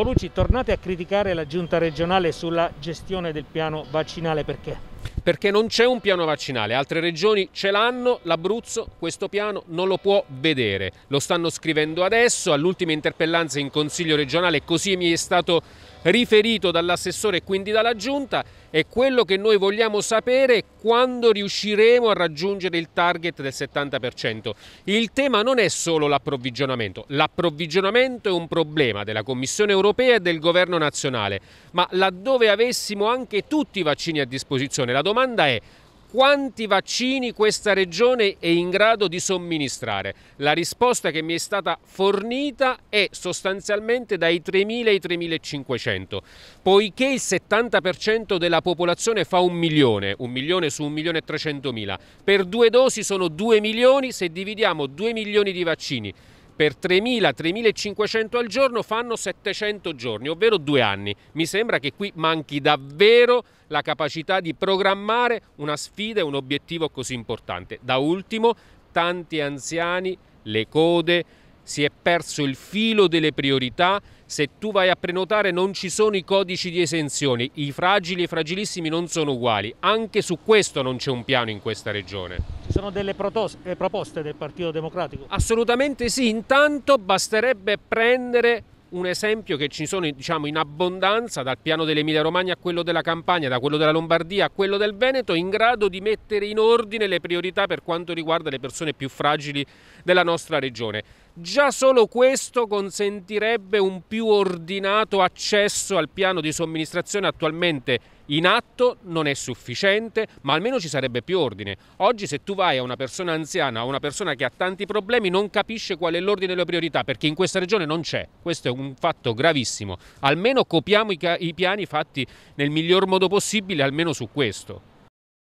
Paolucci, tornate a criticare la giunta regionale sulla gestione del piano vaccinale perché? Perché non c'è un piano vaccinale, altre regioni ce l'hanno, l'Abruzzo questo piano non lo può vedere. Lo stanno scrivendo adesso, all'ultima interpellanza in Consiglio regionale, così mi è stato riferito dall'assessore e quindi dalla Giunta è quello che noi vogliamo sapere quando riusciremo a raggiungere il target del 70%. Il tema non è solo l'approvvigionamento, l'approvvigionamento è un problema della Commissione europea e del governo nazionale, ma laddove avessimo anche tutti i vaccini a disposizione, la domanda è quanti vaccini questa regione è in grado di somministrare. La risposta che mi è stata fornita è sostanzialmente dai 3.000 ai 3.500, poiché il 70% della popolazione fa un milione, un milione su un per due dosi sono 2 milioni se dividiamo 2 milioni di vaccini per 3.000-3.500 al giorno fanno 700 giorni, ovvero due anni. Mi sembra che qui manchi davvero la capacità di programmare una sfida e un obiettivo così importante. Da ultimo, tanti anziani, le code, si è perso il filo delle priorità, se tu vai a prenotare non ci sono i codici di esenzione, i fragili e i fragilissimi non sono uguali, anche su questo non c'è un piano in questa regione. Ci sono delle eh, proposte del Partito Democratico? Assolutamente sì, intanto basterebbe prendere un esempio che ci sono diciamo, in abbondanza dal piano dell'Emilia Romagna a quello della Campania, da quello della Lombardia a quello del Veneto, in grado di mettere in ordine le priorità per quanto riguarda le persone più fragili della nostra regione. Già solo questo consentirebbe un più ordinato accesso al piano di somministrazione attualmente in atto, non è sufficiente, ma almeno ci sarebbe più ordine. Oggi se tu vai a una persona anziana, a una persona che ha tanti problemi, non capisce qual è l'ordine delle priorità, perché in questa regione non c'è. Questo è un fatto gravissimo. Almeno copiamo i, i piani fatti nel miglior modo possibile, almeno su questo.